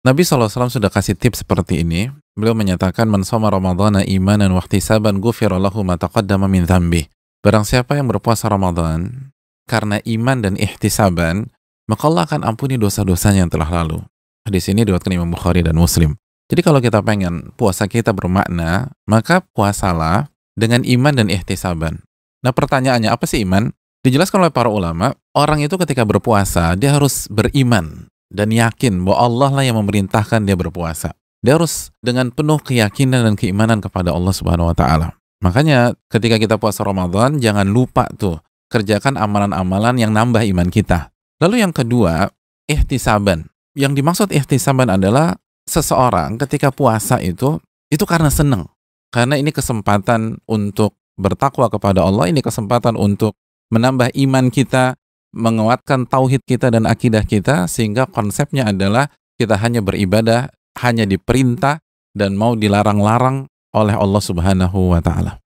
Nabi SAW sudah kasih tips seperti ini. Beliau menyatakan, Man soma Ramadana imanan wahtisaban saban lahu ma taqaddama min thambih. Barang siapa yang berpuasa Ramadan karena iman dan ihtisaban, maka Allah akan ampuni dosa-dosanya yang telah lalu. Di sini diriwayatkan Imam Bukhari dan Muslim. Jadi kalau kita pengen puasa kita bermakna, maka puasalah dengan iman dan ihtisaban. Nah pertanyaannya, apa sih iman? Dijelaskan oleh para ulama, orang itu ketika berpuasa, dia harus beriman dan yakin bahwa Allah lah yang memerintahkan dia berpuasa. Dia harus dengan penuh keyakinan dan keimanan kepada Allah Subhanahu wa taala. Makanya ketika kita puasa Ramadan jangan lupa tuh kerjakan amalan-amalan yang nambah iman kita. Lalu yang kedua, ihtisaban. Yang dimaksud ihtisaban adalah seseorang ketika puasa itu itu karena senang. Karena ini kesempatan untuk bertakwa kepada Allah, ini kesempatan untuk menambah iman kita, menguatkan tauhid kita dan akidah kita sehingga konsepnya adalah kita hanya beribadah hanya diperintah dan mau dilarang-larang oleh Allah Subhanahu wa taala.